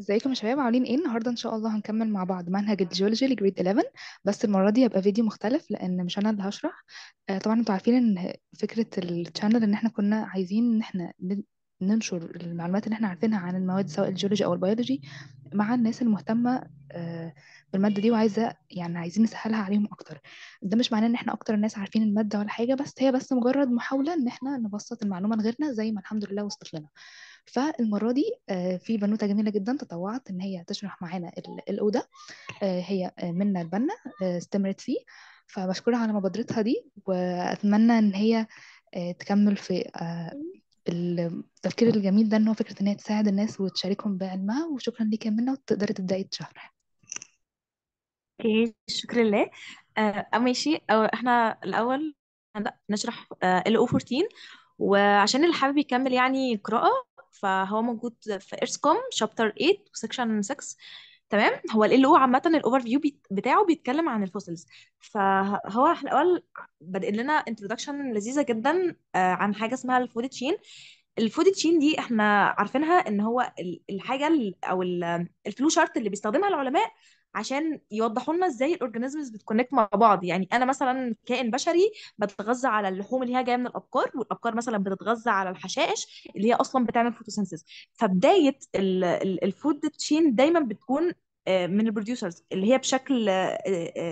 ازيكم يا شباب عاملين ايه النهارده ان شاء الله هنكمل مع بعض منهج الجيولوجي لجريد 11 بس المره دي هيبقى فيديو مختلف لان مش انا اللي هشرح آه، طبعا انتوا عارفين ان فكره التشانل ان احنا كنا عايزين ان احنا ننشر المعلومات اللي احنا عارفينها عن المواد سواء الجيولوجي او البيولوجي مع الناس المهتمه آه، بالماده دي وعايزه يعني عايزين نسهلها عليهم اكتر ده مش معناه ان احنا اكتر الناس عارفين الماده ولا حاجه بس هي بس مجرد محاوله ان احنا نبسط المعلومه لغيرنا زي ما الحمد لله وصلت لنا فالمرة دي آه، في بنوتة جميلة جدا تطوعت إن هي تشرح معانا الأوضة آه، هي منا البنا آه، استمرت فيه فبشكرها على مبادرتها دي وأتمنى إن هي تكمل في التفكير الجميل ده إن هو فكرة إن هي تساعد الناس وتشاركهم بعلمها وشكرا ليك يا منا وتقدري تبدأي تشرح اوكي شكرا لله آه ماشي أو احنا الاول نشرح ال آه او 14 وعشان اللي حابب يكمل يعني قراءه فهو موجود في إيرسكوم شابتر 8 وسكشن 6 تمام هو ال او عامه الاوفر فيو بتاعه بيتكلم عن الفوسلز فهو احنا الاول بادئ لنا انتدكشن لذيذه جدا آه، عن حاجه اسمها الفود تشين الفود تشين دي احنا عارفينها ان هو الحاجه او الفلو شارت اللي بيستخدمها العلماء عشان يوضحوا لنا ازاي الاورجانيزمز بتكونكت مع بعض يعني انا مثلا كائن بشري بتغذى على اللحوم اللي هي جايه من الابقار والابقار مثلا بتتغذى على الحشائش اللي هي اصلا بتعمل فوتوسنسز فبدايه الفود تشين دايما بتكون آه، من البروديوسرز اللي هي بشكل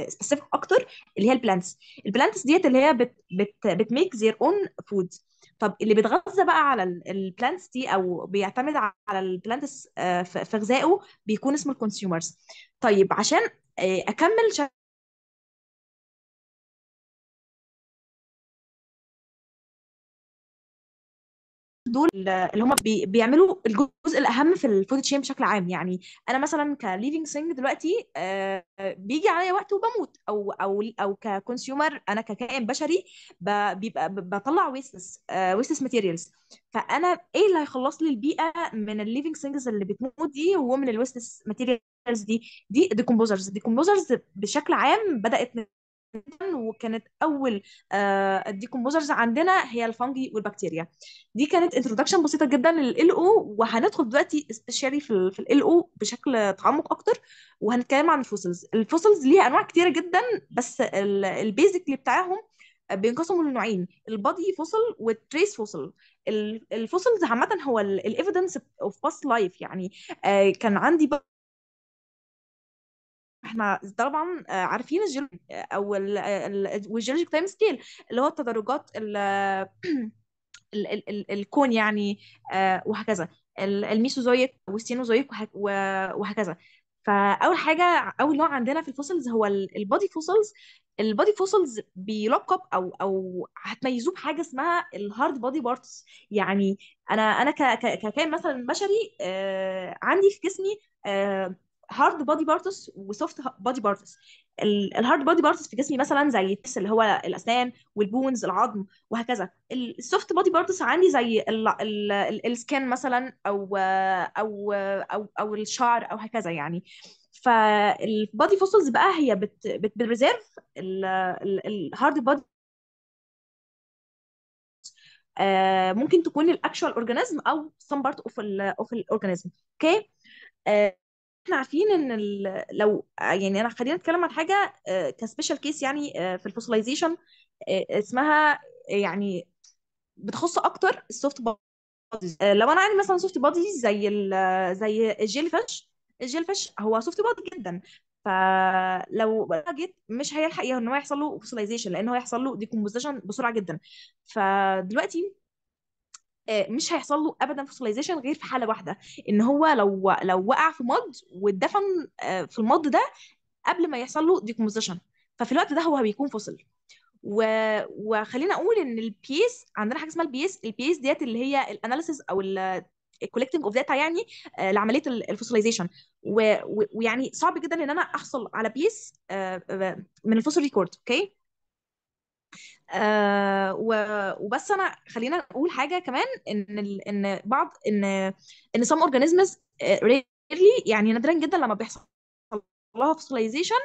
سبيسيفيك آه، آه، اكتر اللي هي البلانتس البلانتس ديت اللي هي بت بت ميك زير اون فود طب اللي بيتغذى بقى على البلانتس دي او بيعتمد على البلانتس آه، في غذائه بيكون اسمه الكونسيومرز طيب عشان آه، اكمل دول اللي هم بي بيعملوا الجزء الاهم في الفود تشين بشكل عام يعني انا مثلا كليفنج سينج دلوقتي آه، بيجي عليا وقت وبموت او او او ككونسيومر انا ككائن بشري بيبقى بطلع ويستس ويستس ماتيريالز فانا ايه اللي هيخلص لي البيئه من الليفنج سينجز اللي بتموت دي ومن الويستس ماتيريالز دي دي ديكومبوزرز ديكومبوزرز بشكل عام بدات وكانت اول آه، اديكم بوزرز عندنا هي الفانجي والبكتيريا دي كانت انترودكشن بسيطه جدا لل او وهندخل دلوقتي سبيشالي في الال ال او بشكل تعمق اكتر وهنتكلم عن الفوسلز الفوسلز ليها انواع كتيره جدا بس البيزك اللي بتاعهم بينقسموا لنوعين البادي فوسل والتريس فوسل الفوسلز عامه هو الايفيدنس اوف باست لايف يعني آه، كان عندي احنا طبعا آه، عارفين الجيولوج آه، او آه، والجيولوجيك تايم سكيل اللي هو التدرجات ال ال ال ال الكون يعني وهكذا الميسوزويك والسينوزويك وهكذا فاول حاجه اول نوع عندنا في الفوسلز هو البادي فوسلز البادي فوسلز بيلقب او او هتميزوه بحاجه اسمها الهارد بادي بارتس يعني انا انا ككائن مثلا بشري عندي في جسمي هارد بادي بارتس وسوفت بادي بارتس الهارد بادي بارتس في جسمي مثلا زي التس اللي هو الاسنان والبونز العظم وهكذا السوفت بادي بارتس عندي زي السكن مثلا او او او او الشعر او هكذا يعني فالبادي فوسلز بقى هي بتبريزيرف الهارد آه، بادي ممكن تكون الاكشوال اورجانيزم او سم بارت اوف اوف الاورجانيزم اوكي آه، احنا عارفين ان لو يعني انا خلينا نتكلم عن حاجه كسبيشال آه، كيس يعني آه، في الفوسيلايزيشن آه، اسمها يعني بتخص اكتر السوفت بوديز لو انا عندي مثلا سوفت بوديز زي الجيل زي الجيلفش الجيلفش هو سوفت بودي جدا فلو جيت مش هيلحق ان هو يحصل له فوسيلايزيشن لان هو هيحصل له ديكومبوزيشن بسرعه جدا فدلوقتي آه، مش هيحصل له ابدا فوسيلايزيشن غير في حاله واحده ان هو لو لو وقع في مض واتدفن آه، في المض ده قبل ما يحصل له ديكومبوزيشن ففي الوقت ده هو بيكون فصل و... وخلينا اقول ان البيس عندنا حاجه اسمها البيس البيس ديت اللي هي الاناليسيس او الكولكتنج اوف داتا يعني آه، لعمليه الفوسيلايزيشن ويعني صعب جدا ان انا احصل على بيس من الفوسيل ريكورد اوكي آه وبس انا خلينا نقول حاجه كمان ان ان بعض ان ان some اورجانيزمز آه، ريرلي يعني نادرا جدا لما بيحصل لها fossilization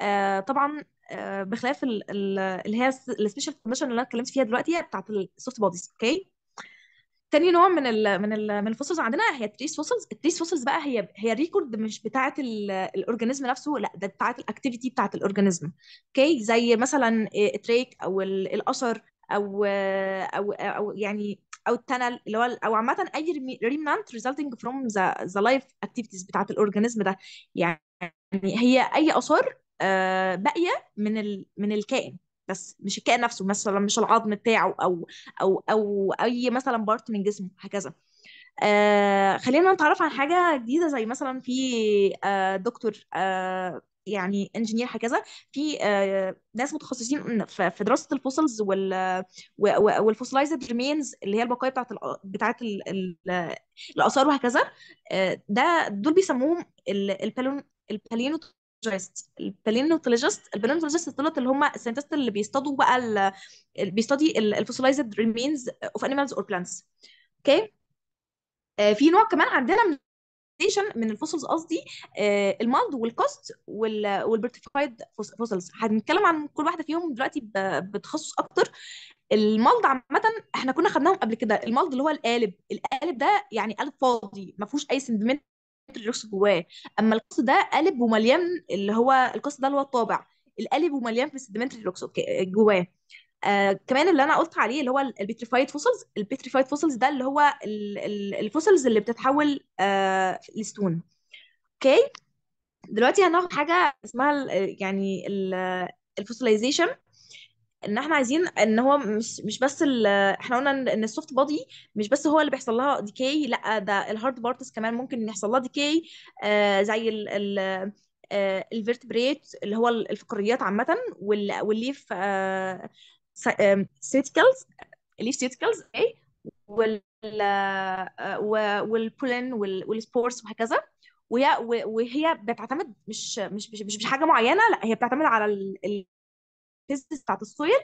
آه طبعا آه بخلاف اللي هي السبيشال كونديشن اللي انا اتكلمت فيها دلوقتي بتاعت السوفت بوديز اوكي تاني نوع من الـ من الـ من الفوسلز عندنا هي التريس فوسلز التريس فوسلز بقى هي هي ريكورد مش بتاعه الاورجانيزم نفسه لا ده بتاعه الاكتيفيتي بتاعه الاورجانيزم اوكي زي مثلا التريك او الاثر او او او يعني او التنل اللي هو او عامه اي ريمنانت ريزلتنج فروم ذا ذا لايف اكتيفيتيز بتاعه الاورجانيزم ده يعني هي اي اثار آه، باقيه من من الكائن بس مش الكائن نفسه مثلا مش العظم بتاعه او او او اي مثلا بارت من جسمه هكذا آه خلينا نتعرف عن حاجه جديده زي مثلا في آه دكتور آه يعني انجينير هكذا في آه ناس متخصصين في دراسه الفوسلز وال والفوسلايزد ريمينز اللي هي البقايا بتاعت بتاعت الاثار وهكذا آه ده دول بيسموهم البالون البالينو بلينوتولوجيست البلينوتولوجيست البلينوتولوجيست دولت اللي هم الساينتست اللي بيصطادوا بقى ال... بيصطادي الفوسيلايزد ريمينز اوف انيمالز اور بلانتس اوكي في نوع كمان عندنا من من الفوسلز قصدي آه، المالد والكوست والبرتيفايد فوسلز هنتكلم عن كل واحده فيهم دلوقتي بتخصص اكتر المالد عامه احنا كنا خدناهم قبل كده المالد اللي هو القالب القالب ده يعني قالب فاضي ما فيهوش اي سنتمنت الرقص جواه اما القص ده قالب ومليان اللي هو القص ده اللي هو الطابع القالب ومليان في سediمنتري روكس جواه آه كمان اللي انا قلت عليه اللي هو البيتريفايد فوسلز البيتريفايد فوسلز ده اللي هو الفوسلز اللي بتتحول آه لستون اوكي دلوقتي هناخد حاجه اسمها يعني الفوسلايزيشن ان احنا عايزين ان هو مش مش بس احنا قلنا ان السوفت بودي مش بس هو اللي بيحصل لها ديكاي لا ده الهارد بارتس كمان ممكن يحصل لها ديكاي آه، زي ال... ال... آه، الفيرتبريت اللي هو الفقريات عامه والليف آه سيتيكلز الليف سيتيكلز اي وال آه، والبولين والسبورس وهكذا وهي وهي بتعتمد مش مش مش, مش حاجه معينه لا هي بتعتمد على البيزنس بتاعت السويل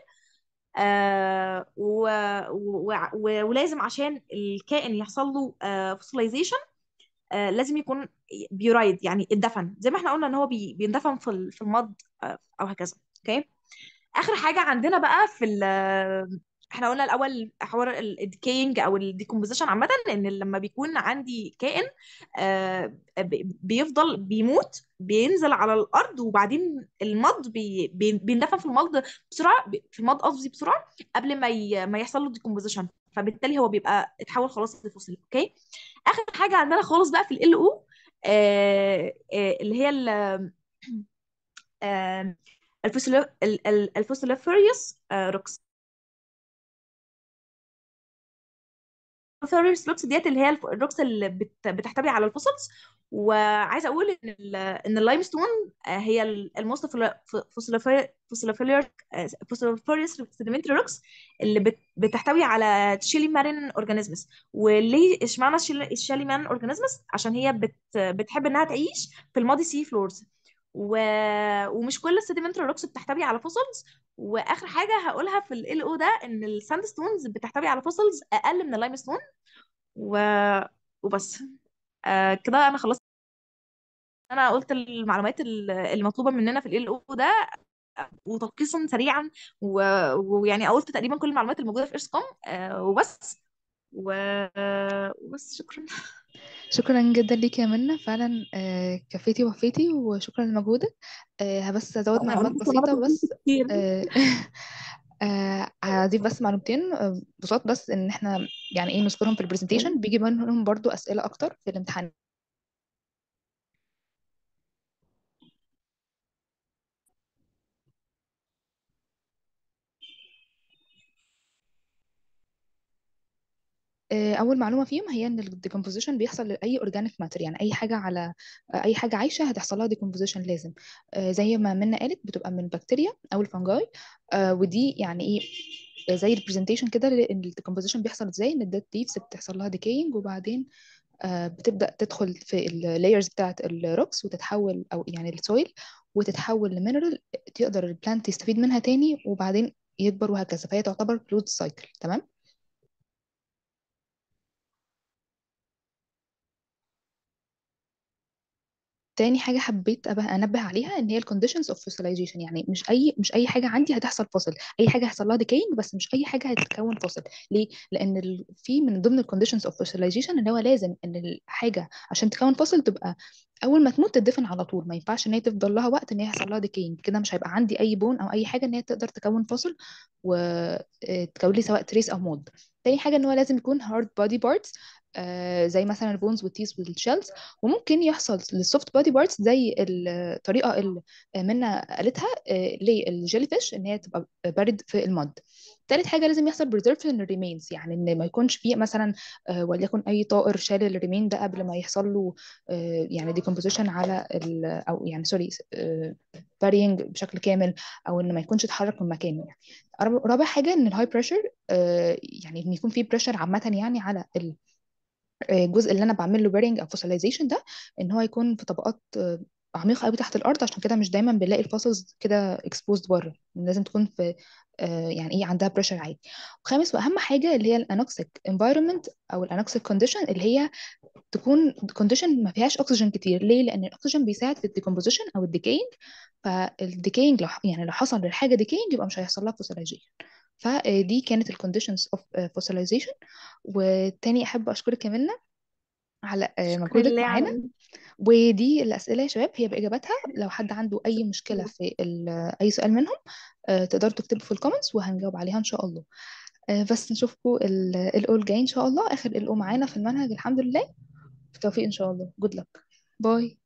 آه، و... ولازم عشان الكائن يحصل له آه فوسيلايزيشن آه، لازم يكون بيرايد يعني اتدفن زي ما احنا قلنا ان هو بيندفن في في المض آه، او هكذا اوكي اخر حاجه عندنا بقى في ال... احنا قلنا الاول حوار الديكينج او الديكومبوزيشن عامه ان لما بيكون عندي كائن بيفضل بيموت بينزل على الارض وبعدين المض بي... بيندفن في المض بسرعه في المض قصدي بسرعه قبل ما ي... ما يحصل له ديكومبوزيشن فبالتالي هو بيبقى اتحول خلاص لفوسيل اوكي اخر حاجه عندنا خالص بقى في ال او آه آه اللي هي ال آه روكس الثيرابيست لوكس ديت اللي هي الروكس اللي بت... بتحتوي على الفوسلز وعايزه اقول ان ال ان اللايم آه، ستون هي الموست فوسيلوفيريوس سedimentary روكس اللي بت... بتحتوي على تشيلي مارين اورجانيزمز وليه اشمعنى تشيلي مارين اورجانيزمز عشان هي بت... بتحب انها تعيش في الماضي سي فلورز و... ومش كل السيديمنتري روكس بتحتوي على فوسلز واخر حاجه هقولها في ال او ده ان الساند ستونز بتحتوي على فوسلز اقل من اللايم ستون و... وبس آه كده انا خلصت انا قلت المعلومات المطلوبه مننا في ال او ده وتلخيصا سريعا و... ويعني قلت تقريبا كل المعلومات الموجوده في ايرث كوم آه وبس و... وبس شكرا شكرا جدا ليك يا منى فعلا آه كفيتي وفيتي وشكرا لمجهودك آه بس ازود معلومات بسيطه بس آه هضيف بس معلومتين آه، بساط بس ان احنا يعني ايه نذكرهم في البرزنتيشن بيجي منهم برضو اسئله اكتر في الامتحانات آه، اول معلومه فيهم هي ان الديكومبوزيشن بيحصل لاي اورجانيك ماتر يعني اي حاجه على اي حاجه عايشه هتحصل لها ديكومبوزيشن لازم آه، زي ما منا قالت بتبقى من بكتيريا او الفنجاي آه، ودي يعني ايه زي البرزنتيشن كده الديكومبوزيشن بيحصل ازاي ان الديد ليفز بتحصل لها ديكينج وبعدين بتبدا تدخل في اللايرز بتاعه الروكس وتتحول او يعني السويل وتتحول لمينرال تقدر البلانت تستفيد منها تاني وبعدين يكبر وهكذا فهي تعتبر كلوز سايكل تمام تاني حاجة حبيت أنبه عليها إن هي الكونديشنز اوف فوسيلايزيشن يعني مش أي مش أي حاجة عندي هتحصل فاصل أي حاجة هيحصل لها ديكاينج بس مش أي حاجة هتتكون فاصل ليه؟ لأن ال... في من ضمن الكونديشنز اوف فوسيلايزيشن إن هو لازم إن الحاجة عشان تكون فاصل تبقى أول ما تموت تدفن على طول ما ينفعش إن هي تفضل لها وقت إن هي يحصل لها ديكاينج كده مش هيبقى عندي أي بون أو أي حاجة إن هي تقدر تكون فاصل وتكون آه، لي سواء تريس أو مود تاني حاجة إن هو لازم يكون هارد بودي بارتس آه، زي مثلا البونز والتيس والشيلز وممكن يحصل للسوفت بودي بارتس زي الطريقه اللي منا قالتها آه، للجيلي فيش ان هي تبقى بارد في المد تالت حاجه لازم يحصل بريزرف للريمينز يعني ان ما يكونش فيه مثلا آه، وليكن اي طائر شال الريمين ده قبل ما يحصل له يعني ديكومبوزيشن على ال او يعني سوري بارينج بشكل كامل او ان ما يكونش اتحرك من مكانه يعني رابع حاجه ان الهاي بريشر يعني ان يكون في بريشر عامه يعني على ال الجزء اللي انا بعمل له بيرنج او فوسيلايزيشن ده ان هو يكون في طبقات عميقه قوي تحت الارض عشان كده مش دايما بنلاقي الفاسلز كده اكسبوزد بره لازم تكون في آه، يعني ايه عندها بريشر عالي وخامس واهم حاجه اللي هي الانوكسيك انفايرمنت او الانوكسيك كونديشن اللي هي تكون كونديشن ما فيهاش اكسجين كتير ليه لان الاكسجين بيساعد في الديكومبوزيشن او الديكينج فالديكينج لو يعني لو حصل للحاجه ديكينج يبقى مش هيحصل لها فوسيلايزيشن فدي كانت الكونديشنز اوف فوسيلايزيشن وتاني احب اشكرك يا منى على آه، مجهودك معانا ودي الاسئله يا شباب هي باجاباتها لو حد عنده اي مشكله في اي سؤال منهم آه، تقدروا تكتبوا في الكومنتس وهنجاوب عليها ان شاء الله آه، بس نشوفكم الأو الجاي ان شاء الله اخر الأو معانا في المنهج الحمد لله بالتوفيق ان شاء الله جود لك باي